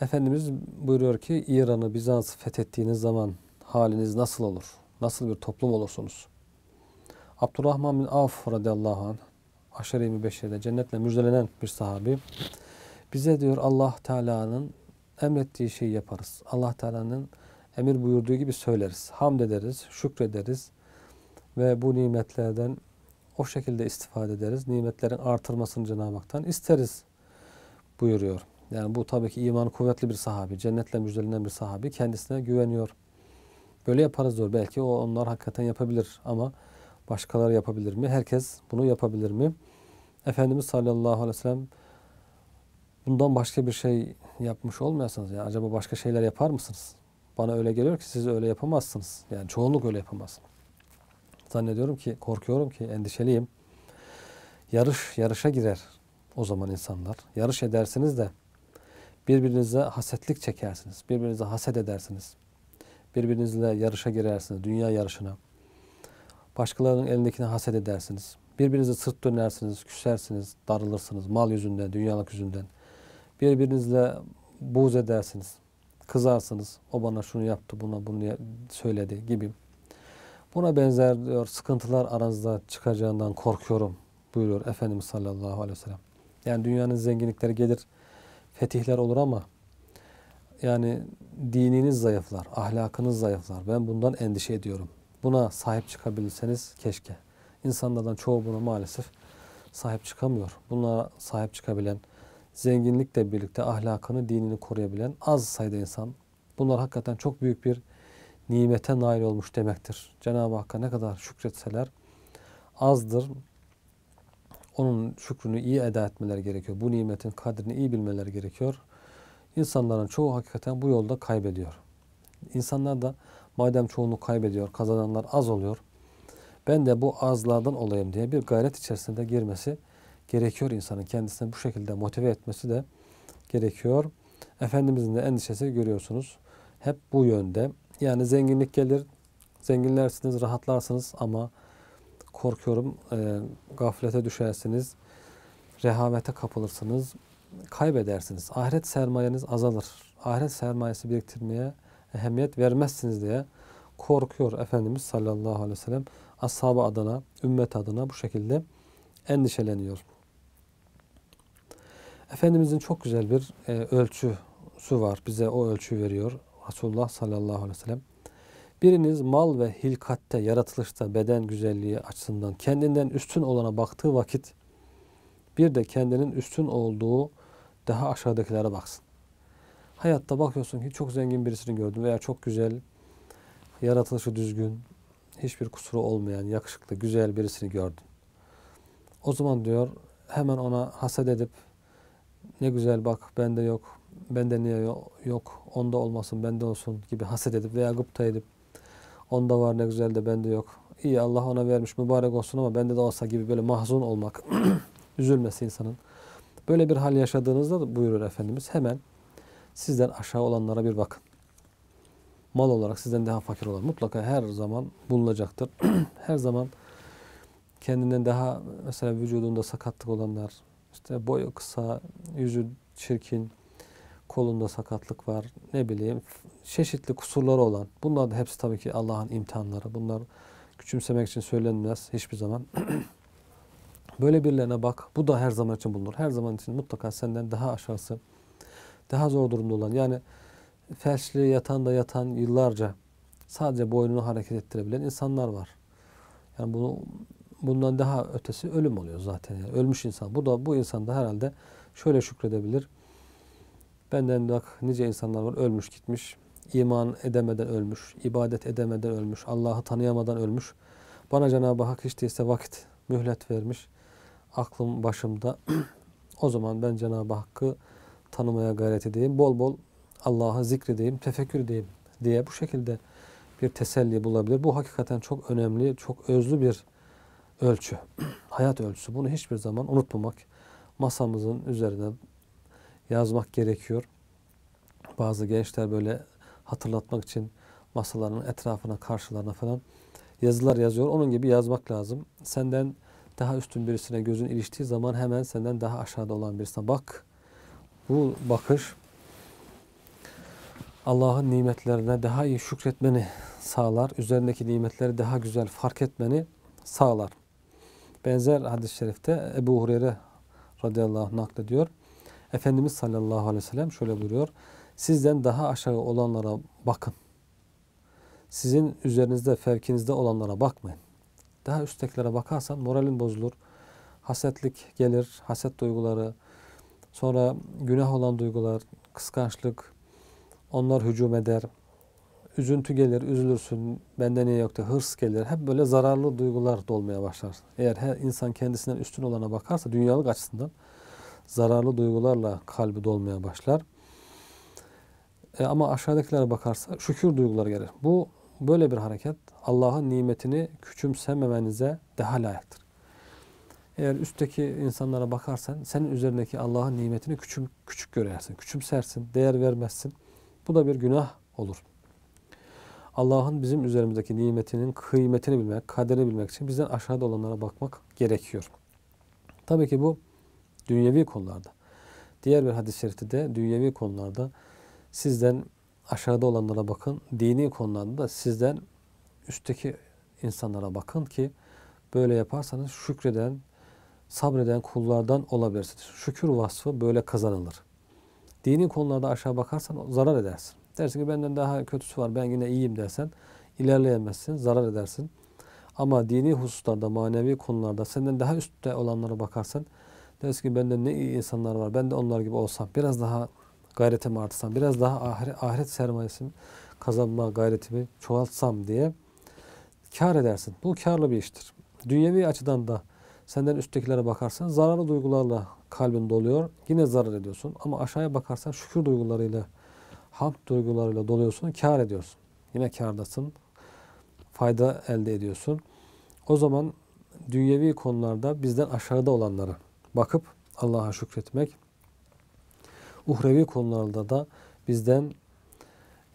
Efendimiz buyuruyor ki İran'ı Bizans fethettiğiniz zaman haliniz nasıl olur? Nasıl bir toplum olursunuz? Abdurrahman bin Avf radıyallahu anh aşere-i mübeşşirde cennetle müjdelenen bir sahabi bize diyor Allah Teala'nın emrettiği şeyi yaparız. Allah Teala'nın emir buyurduğu gibi söyleriz. Hamd ederiz, şükrederiz ve bu nimetlerden o şekilde istifade ederiz. Nimetlerin artırmasını Cenab-ı Hak'tan isteriz buyuruyor. Yani bu tabii ki imanı kuvvetli bir sahabi, cennetle müjdelenen bir sahabi kendisine güveniyor. Böyle yaparız diyor. Belki o onlar hakikaten yapabilir ama başkaları yapabilir mi? Herkes bunu yapabilir mi? Efendimiz sallallahu aleyhi ve sellem bundan başka bir şey yapmış olmayasınız. Yani acaba başka şeyler yapar mısınız? Bana öyle geliyor ki siz öyle yapamazsınız. Yani çoğunluk öyle yapamaz. Zannediyorum ki, korkuyorum ki, endişeliyim. Yarış, yarışa girer o zaman insanlar. Yarış edersiniz de Birbirinize hasetlik çekersiniz. Birbirinize haset edersiniz. Birbirinizle yarışa girersiniz. Dünya yarışına. Başkalarının elindekini haset edersiniz. Birbirinize sırt dönersiniz, küsersiniz, darılırsınız. Mal yüzünden, dünyalık yüzünden. Birbirinizle buğz edersiniz. Kızarsınız. O bana şunu yaptı, buna bunu söyledi gibi. Buna benzer diyor e, sıkıntılar aranızda çıkacağından korkuyorum buyuruyor Efendimiz sallallahu aleyhi ve sellem. Yani dünyanın zenginlikleri gelir fetihler olur ama yani dininiz zayıflar, ahlakınız zayıflar. Ben bundan endişe ediyorum. Buna sahip çıkabilirseniz keşke. İnsanlardan çoğu buna maalesef sahip çıkamıyor. Buna sahip çıkabilen, zenginlikle birlikte ahlakını, dinini koruyabilen az sayıda insan. Bunlar hakikaten çok büyük bir nimete nail olmuş demektir. Cenab-ı Hakk'a ne kadar şükretseler azdır onun şükrünü iyi eda etmeleri gerekiyor. Bu nimetin kadrini iyi bilmeleri gerekiyor. İnsanların çoğu hakikaten bu yolda kaybediyor. İnsanlar da madem çoğunluk kaybediyor, kazananlar az oluyor. Ben de bu azlardan olayım diye bir gayret içerisinde girmesi gerekiyor insanın. Kendisini bu şekilde motive etmesi de gerekiyor. Efendimizin de endişesi görüyorsunuz. Hep bu yönde. Yani zenginlik gelir, zenginlersiniz, rahatlarsınız ama korkuyorum e, gaflete düşersiniz, rehavete kapılırsınız, kaybedersiniz. Ahiret sermayeniz azalır. Ahiret sermayesi biriktirmeye ehemmiyet vermezsiniz diye korkuyor Efendimiz sallallahu aleyhi ve sellem. Ashabı adına, ümmet adına bu şekilde endişeleniyor. Efendimizin çok güzel bir e, ölçüsü var. Bize o ölçü veriyor. Resulullah sallallahu aleyhi ve sellem. Biriniz mal ve hilkatte, yaratılışta, beden güzelliği açısından kendinden üstün olana baktığı vakit bir de kendinin üstün olduğu daha aşağıdakilere baksın. Hayatta bakıyorsun ki çok zengin birisini gördün veya çok güzel, yaratılışı düzgün, hiçbir kusuru olmayan, yakışıklı, güzel birisini gördün. O zaman diyor hemen ona haset edip ne güzel bak bende yok, bende niye yok, onda olmasın, bende olsun gibi haset edip veya gıpta edip Onda var ne güzel de bende yok. İyi Allah ona vermiş mübarek olsun ama bende de olsa gibi böyle mahzun olmak, (clears throat) üzülmesi insanın. Böyle bir hal yaşadığınızda da buyurur Efendimiz hemen sizden aşağı olanlara bir bakın. Mal olarak sizden daha fakir olan mutlaka her zaman bulunacaktır. (clears throat) her zaman kendinden daha mesela vücudunda sakatlık olanlar, işte boyu kısa, yüzü çirkin, kolunda sakatlık var, ne bileyim çeşitli kusurları olan, bunlar da hepsi tabii ki Allah'ın imtihanları. Bunlar küçümsemek için söylenmez hiçbir zaman. (clears throat) Böyle birilerine bak. Bu da her zaman için bulunur. Her zaman için mutlaka senden daha aşağısı, daha zor durumda olan. Yani felçli yatan da yatan yıllarca sadece boynunu hareket ettirebilen insanlar var. Yani bunu bundan daha ötesi ölüm oluyor zaten. Yani ölmüş insan. Bu da bu insan da herhalde şöyle şükredebilir. Benden bak nice insanlar var ölmüş gitmiş iman edemeden ölmüş, ibadet edemeden ölmüş, Allah'ı tanıyamadan ölmüş. Bana Cenab-ı Hak hiç değilse vakit, mühlet vermiş. Aklım başımda. (clears throat) o zaman ben Cenab-ı Hakk'ı tanımaya gayret edeyim. Bol bol Allah'ı zikredeyim, tefekkür edeyim diye bu şekilde bir teselli bulabilir. Bu hakikaten çok önemli, çok özlü bir ölçü. (clears throat) Hayat ölçüsü. Bunu hiçbir zaman unutmamak, masamızın üzerine yazmak gerekiyor. Bazı gençler böyle hatırlatmak için masaların etrafına, karşılarına falan yazılar yazıyor. Onun gibi yazmak lazım. Senden daha üstün birisine gözün iliştiği zaman hemen senden daha aşağıda olan birisine bak. Bu bakış Allah'ın nimetlerine daha iyi şükretmeni sağlar. Üzerindeki nimetleri daha güzel fark etmeni sağlar. Benzer hadis-i şerifte Ebu Hureyre radıyallahu anh naklediyor. Efendimiz sallallahu aleyhi ve sellem şöyle buyuruyor. Sizden daha aşağı olanlara bakın. Sizin üzerinizde, fevkinizde olanlara bakmayın. Daha üstteklere bakarsan moralin bozulur. Hasetlik gelir, haset duyguları, sonra günah olan duygular, kıskançlık, onlar hücum eder. Üzüntü gelir, üzülürsün, bende niye yoktu, hırs gelir. Hep böyle zararlı duygular dolmaya başlar. Eğer her insan kendisinden üstün olana bakarsa dünyalık açısından zararlı duygularla kalbi dolmaya başlar. E, ama aşağıdakilere bakarsa şükür duyguları gelir. Bu böyle bir hareket Allah'ın nimetini küçümsememenize daha layıktır. Eğer üstteki insanlara bakarsan senin üzerindeki Allah'ın nimetini küçük, küçük görersin, küçümsersin, değer vermezsin. Bu da bir günah olur. Allah'ın bizim üzerimizdeki nimetinin kıymetini bilmek, kaderini bilmek için bizden aşağıda olanlara bakmak gerekiyor. Tabii ki bu dünyevi konularda. Diğer bir hadis-i şerifte de dünyevi konularda sizden aşağıda olanlara bakın. Dini konularda da sizden üstteki insanlara bakın ki böyle yaparsanız şükreden, sabreden kullardan olabilirsiniz. Şükür vasfı böyle kazanılır. Dini konularda aşağı bakarsan zarar edersin. Dersin ki benden daha kötüsü var ben yine iyiyim dersen ilerleyemezsin, zarar edersin. Ama dini hususlarda, manevi konularda senden daha üstte olanlara bakarsan dersin ki benden ne iyi insanlar var ben de onlar gibi olsam biraz daha gayretimi artırsam, biraz daha ahiret, ahiret sermayesini kazanma gayretimi çoğaltsam diye kar edersin. Bu karlı bir iştir. Dünyevi açıdan da senden üsttekilere bakarsan zararlı duygularla kalbin doluyor. Yine zarar ediyorsun. Ama aşağıya bakarsan şükür duygularıyla, hamd duygularıyla doluyorsun. Kar ediyorsun. Yine kardasın. Fayda elde ediyorsun. O zaman dünyevi konularda bizden aşağıda olanlara bakıp Allah'a şükretmek, uhrevi konularda da bizden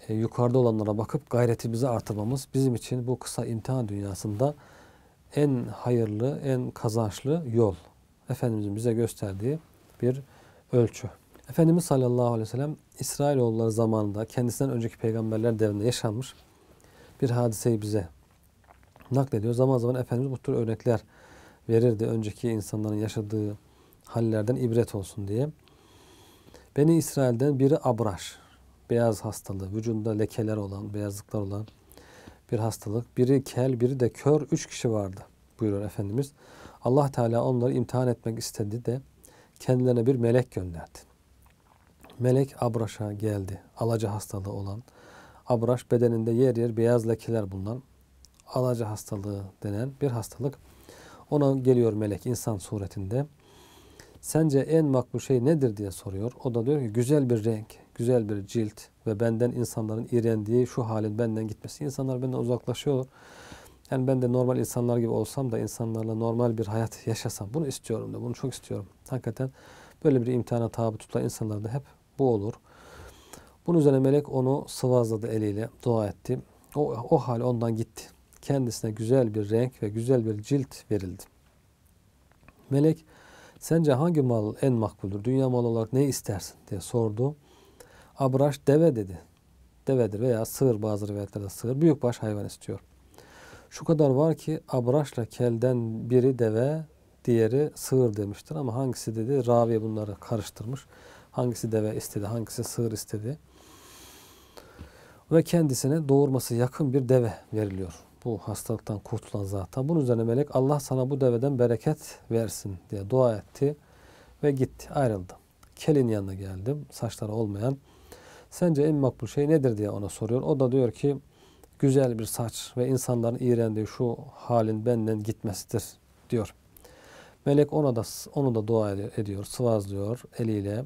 e, yukarıda olanlara bakıp gayretimizi artırmamız bizim için bu kısa imtihan dünyasında en hayırlı, en kazançlı yol. Efendimizin bize gösterdiği bir ölçü. Efendimiz sallallahu aleyhi ve sellem İsrailoğulları zamanında kendisinden önceki peygamberler devrinde yaşanmış bir hadiseyi bize naklediyor. Zaman zaman Efendimiz bu tür örnekler verirdi. Önceki insanların yaşadığı hallerden ibret olsun diye. Beni İsrail'den biri abraş, beyaz hastalığı, vücudunda lekeler olan, beyazlıklar olan bir hastalık. Biri kel, biri de kör üç kişi vardı buyuruyor Efendimiz. Allah Teala onları imtihan etmek istedi de kendilerine bir melek gönderdi. Melek Abraş'a geldi. Alaca hastalığı olan. Abraş bedeninde yer yer beyaz lekeler bulunan alaca hastalığı denen bir hastalık. Ona geliyor melek insan suretinde sence en makbul şey nedir diye soruyor. O da diyor ki güzel bir renk, güzel bir cilt ve benden insanların iğrendiği şu halin benden gitmesi. İnsanlar benden uzaklaşıyorlar. Yani ben de normal insanlar gibi olsam da insanlarla normal bir hayat yaşasam. Bunu istiyorum da bunu çok istiyorum. Hakikaten böyle bir imtihana tabi tutan insanlarda hep bu olur. Bunun üzerine melek onu sıvazladı eliyle dua etti. O, o hal ondan gitti. Kendisine güzel bir renk ve güzel bir cilt verildi. Melek Sence hangi mal en makbuldür? Dünya malı olarak ne istersin diye sordu. Abraş deve dedi. Devedir veya sığır bazı rivayetlerde sığır. Büyükbaş hayvan istiyor. Şu kadar var ki Abraş'la kelden biri deve, diğeri sığır demiştir. Ama hangisi dedi? Ravi bunları karıştırmış. Hangisi deve istedi, hangisi sığır istedi. Ve kendisine doğurması yakın bir deve veriliyor bu hastalıktan kurtulan zaten Bunun üzerine melek Allah sana bu deveden bereket versin diye dua etti ve gitti ayrıldı. Kelin yanına geldim saçları olmayan. Sence en makbul şey nedir diye ona soruyor. O da diyor ki güzel bir saç ve insanların iğrendiği şu halin benden gitmesidir diyor. Melek ona da onu da dua ediyor, sıvazlıyor eliyle.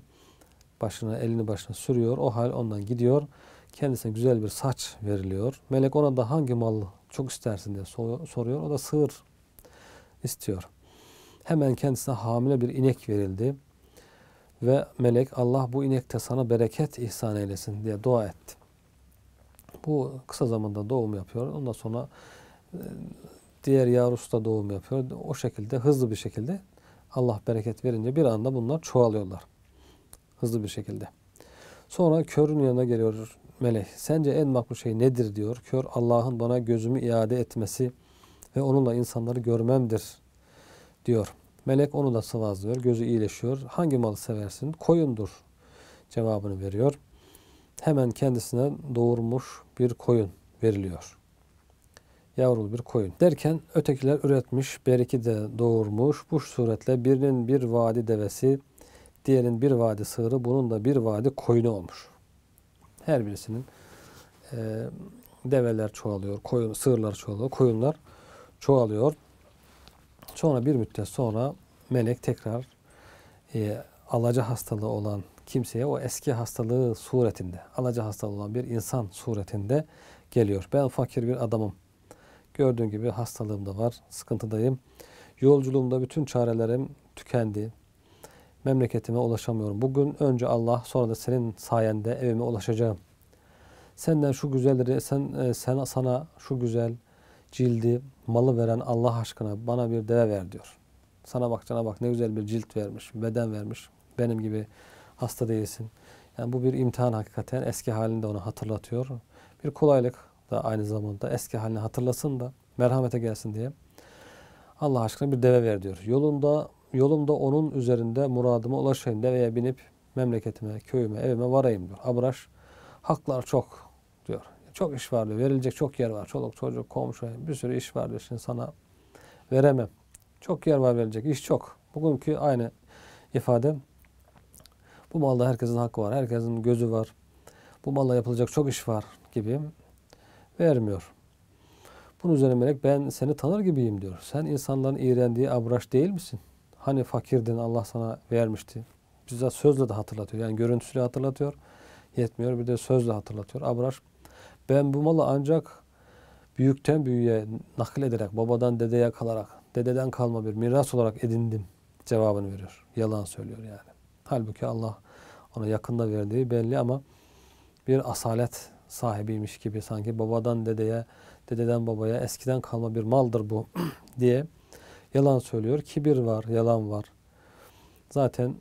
Başına elini başına sürüyor. O hal ondan gidiyor. Kendisine güzel bir saç veriliyor. Melek ona da hangi mal çok istersin diye soruyor. O da sığır istiyor. Hemen kendisine hamile bir inek verildi. Ve melek Allah bu inekte sana bereket ihsan eylesin diye dua etti. Bu kısa zamanda doğum yapıyor. Ondan sonra e, diğer yavrusu da doğum yapıyor. O şekilde hızlı bir şekilde Allah bereket verince bir anda bunlar çoğalıyorlar. Hızlı bir şekilde. Sonra körün yanına geliyor melek sence en makbul şey nedir diyor. Kör Allah'ın bana gözümü iade etmesi ve onunla insanları görmemdir diyor. Melek onu da sıvazlıyor. Gözü iyileşiyor. Hangi malı seversin? Koyundur cevabını veriyor. Hemen kendisine doğurmuş bir koyun veriliyor. Yavrulu bir koyun. Derken ötekiler üretmiş, beriki de doğurmuş. Bu suretle birinin bir vadi devesi, diğerinin bir vadi sığırı, bunun da bir vadi koyunu olmuş. Her birisinin e, develer çoğalıyor, koyun, sığırlar çoğalıyor, koyunlar çoğalıyor. Sonra bir müddet sonra melek tekrar e, alaca hastalığı olan kimseye o eski hastalığı suretinde, alaca hastalığı olan bir insan suretinde geliyor. Ben fakir bir adamım. Gördüğün gibi hastalığım da var, sıkıntıdayım. Yolculuğumda bütün çarelerim tükendi memleketime ulaşamıyorum. Bugün önce Allah sonra da senin sayende evime ulaşacağım. Senden şu güzelleri, sen, e, sen sana şu güzel cildi, malı veren Allah aşkına bana bir deve ver diyor. Sana bak cana bak ne güzel bir cilt vermiş, beden vermiş. Benim gibi hasta değilsin. Yani bu bir imtihan hakikaten eski halinde onu hatırlatıyor. Bir kolaylık da aynı zamanda eski halini hatırlasın da merhamete gelsin diye. Allah aşkına bir deve ver diyor. Yolunda Yolumda onun üzerinde muradıma ulaşayım de veya binip memleketime, köyüme, evime varayım diyor. Abraş haklar çok diyor. Çok iş var diyor. Verilecek çok yer var. Çoluk, çocuk, komşu bir sürü iş var diyor. Şimdi sana veremem. Çok yer var verilecek. İş çok. Bugünkü aynı ifade. Bu malda herkesin hakkı var. Herkesin gözü var. Bu malla yapılacak çok iş var gibi vermiyor. Bunun üzerine melek ben seni tanır gibiyim diyor. Sen insanların iğrendiği abraş değil misin? Hani fakirdin Allah sana vermişti. Bize sözle de hatırlatıyor. Yani görüntüsüyle hatırlatıyor. Yetmiyor. Bir de sözle hatırlatıyor. Abrar ben bu malı ancak büyükten büyüğe nakil ederek, babadan dedeye kalarak, dededen kalma bir miras olarak edindim cevabını veriyor. Yalan söylüyor yani. Halbuki Allah ona yakında verdiği belli ama bir asalet sahibiymiş gibi sanki babadan dedeye, dededen babaya eskiden kalma bir maldır bu (clears throat) diye Yalan söylüyor. Kibir var, yalan var. Zaten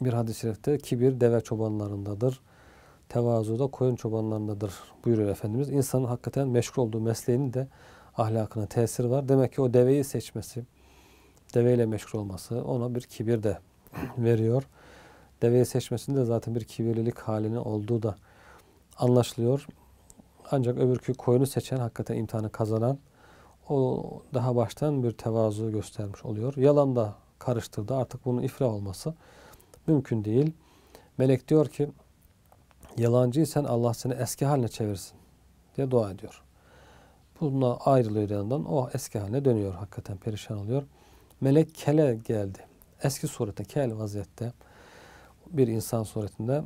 bir hadis-i şerifte kibir deve çobanlarındadır. Tevazu da koyun çobanlarındadır buyuruyor Efendimiz. İnsanın hakikaten meşgul olduğu mesleğinin de ahlakına tesir var. Demek ki o deveyi seçmesi, deveyle meşgul olması ona bir kibir de (clears throat) veriyor. Deveyi seçmesinde zaten bir kibirlilik halini olduğu da anlaşılıyor. Ancak öbürkü koyunu seçen hakikaten imtihanı kazanan o daha baştan bir tevazu göstermiş oluyor. Yalan da karıştırdı. Artık bunun ifra olması mümkün değil. Melek diyor ki yalancıysan Allah seni eski haline çevirsin diye dua ediyor. Bununla ayrılıyor yanından. O oh, eski haline dönüyor. Hakikaten perişan oluyor. Melek kele geldi. Eski surette, kel vaziyette bir insan suretinde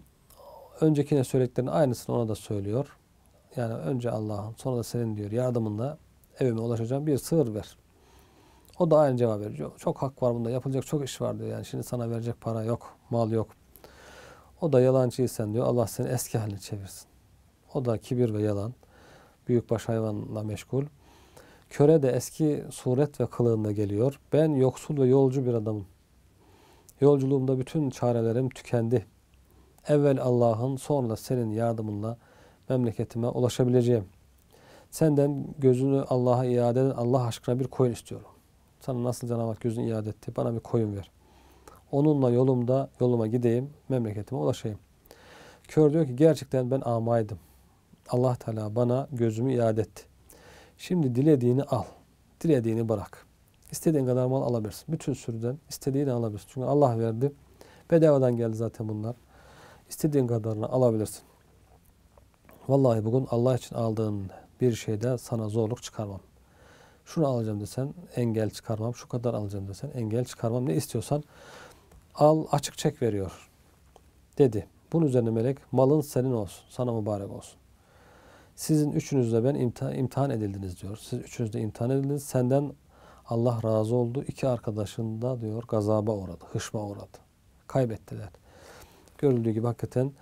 öncekine söylediklerinin aynısını ona da söylüyor. Yani önce Allah'ın sonra da senin diyor yardımında evime ulaşacağım bir sığır ver. O da aynı cevap veriyor. Çok hak var bunda yapılacak çok iş var diyor. Yani şimdi sana verecek para yok, mal yok. O da yalancıysan diyor Allah seni eski haline çevirsin. O da kibir ve yalan. Büyükbaş hayvanla meşgul. Köre de eski suret ve kılığında geliyor. Ben yoksul ve yolcu bir adamım. Yolculuğumda bütün çarelerim tükendi. Evvel Allah'ın sonra senin yardımınla memleketime ulaşabileceğim. Senden gözünü Allah'a iade eden Allah aşkına bir koyun istiyorum. Sana nasıl cenab gözünü iade etti? Bana bir koyun ver. Onunla yolumda, yoluma gideyim, memleketime ulaşayım. Kör diyor ki gerçekten ben amaydım. Allah Teala bana gözümü iade etti. Şimdi dilediğini al. Dilediğini bırak. İstediğin kadar mal alabilirsin. Bütün sürüden istediğini alabilirsin. Çünkü Allah verdi. Bedavadan geldi zaten bunlar. İstediğin kadarını alabilirsin. Vallahi bugün Allah için aldığın bir şeyde sana zorluk çıkarmam. Şunu alacağım desen engel çıkarmam, şu kadar alacağım desen engel çıkarmam. Ne istiyorsan al açık çek veriyor dedi. Bunun üzerine melek malın senin olsun, sana mübarek olsun. Sizin üçünüzle ben imtihan, imtihan edildiniz diyor. Siz üçünüzle imtihan edildiniz. Senden Allah razı oldu. İki arkadaşın da diyor gazaba uğradı, hışma uğradı. Kaybettiler. Görüldüğü gibi hakikaten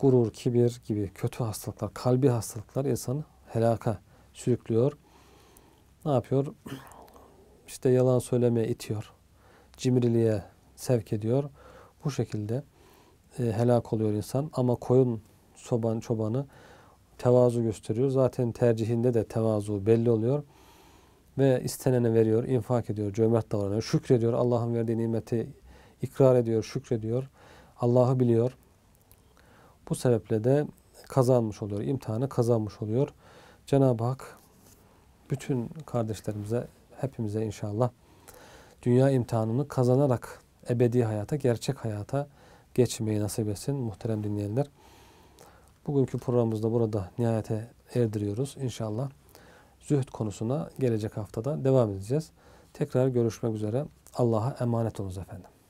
gurur, kibir gibi kötü hastalıklar, kalbi hastalıklar insanı helaka sürüklüyor. Ne yapıyor? İşte yalan söylemeye itiyor. Cimriliğe sevk ediyor. Bu şekilde e, helak oluyor insan. Ama koyun soban çobanı tevazu gösteriyor. Zaten tercihinde de tevazu belli oluyor. Ve istenene veriyor, infak ediyor, cömert davranıyor, şükrediyor. Allah'ın verdiği nimeti ikrar ediyor, şükrediyor. Allah'ı biliyor. Bu sebeple de kazanmış oluyor. imtihanı kazanmış oluyor. Cenab-ı Hak bütün kardeşlerimize, hepimize inşallah dünya imtihanını kazanarak ebedi hayata, gerçek hayata geçmeyi nasip etsin muhterem dinleyenler. Bugünkü programımızda burada nihayete erdiriyoruz inşallah. Zühd konusuna gelecek haftada devam edeceğiz. Tekrar görüşmek üzere. Allah'a emanet olunuz efendim.